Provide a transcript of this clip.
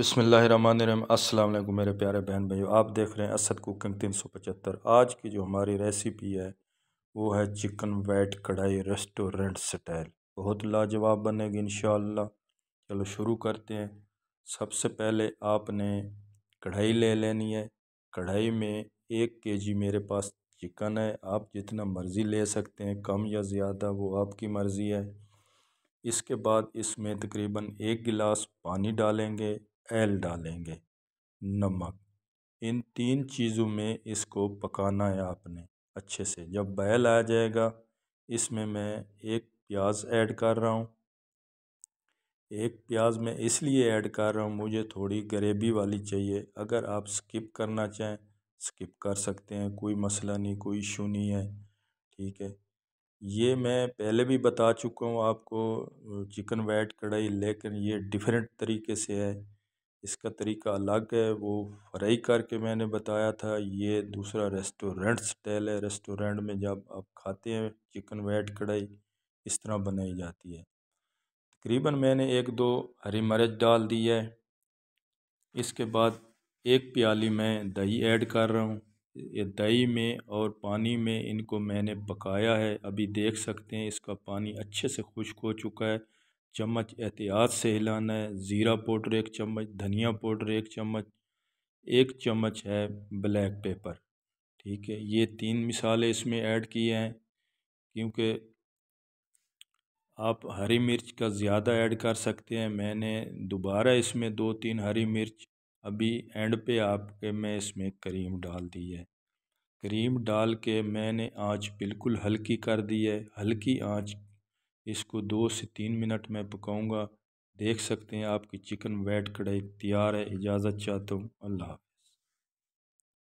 बसमीम अल्लाम मेरे प्यारे बहन भाइयों आप देख रहे हैं असद कुकिंग तीन सौ पचहत्तर आज की जो हमारी रेसिपी है वो है chicken wet kadhai restaurant style बहुत लाजवाब बनेगी इन चलो शुरू करते हैं सबसे पहले आपने कढ़ाई ले लेनी है कढ़ाई में एक के जी मेरे पास चिकन है आप जितना मर्ज़ी ले सकते हैं कम या ज़्यादा वो आपकी मर्ज़ी है इसके बाद इसमें तकरीबन एक गिलास पानी डालेंगे एल डालेंगे नमक इन तीन चीज़ों में इसको पकाना है आपने अच्छे से जब बैल आ जाएगा इसमें मैं एक प्याज ऐड कर रहा हूँ एक प्याज मैं इसलिए ऐड कर रहा हूँ मुझे थोड़ी ग्रेवी वाली चाहिए अगर आप स्किप करना चाहें स्किप कर सकते हैं कोई मसला नहीं कोई इशू नहीं है ठीक है ये मैं पहले भी बता चुका हूँ आपको चिकन वैट कढ़ाई लेकिन ये डिफरेंट तरीके से है इसका तरीका अलग है वो फ्राई करके मैंने बताया था ये दूसरा रेस्टोरेंट स्टाइल है रेस्टोरेंट में जब आप खाते हैं चिकन वेट कढ़ाई इस तरह बनाई जाती है तकरीबन मैंने एक दो हरी मिर्च डाल दी है इसके बाद एक प्याली में दही ऐड कर रहा हूँ ये दही में और पानी में इनको मैंने पकाया है अभी देख सकते हैं इसका पानी अच्छे से खुश्क हो चुका है चम्मच एहतियात से हिलाना है ज़ीरा पाउडर एक चम्मच धनिया पाउडर एक चम्मच एक चम्मच है ब्लैक पेपर ठीक है ये तीन मिसालें इसमें ऐड किए हैं क्योंकि आप हरी मिर्च का ज़्यादा ऐड कर सकते हैं मैंने दोबारा इसमें दो तीन हरी मिर्च अभी एंड पे आपके मैं इसमें करीम डाल दी है क्रीम डाल के मैंने आँच बिल्कुल हल्की कर दी है हल्की आँच इसको दो से तीन मिनट में पकाऊंगा देख सकते हैं आपकी चिकन वेट कढ़ाई तैयार है इजाज़त चाहता हूँ अल्लाह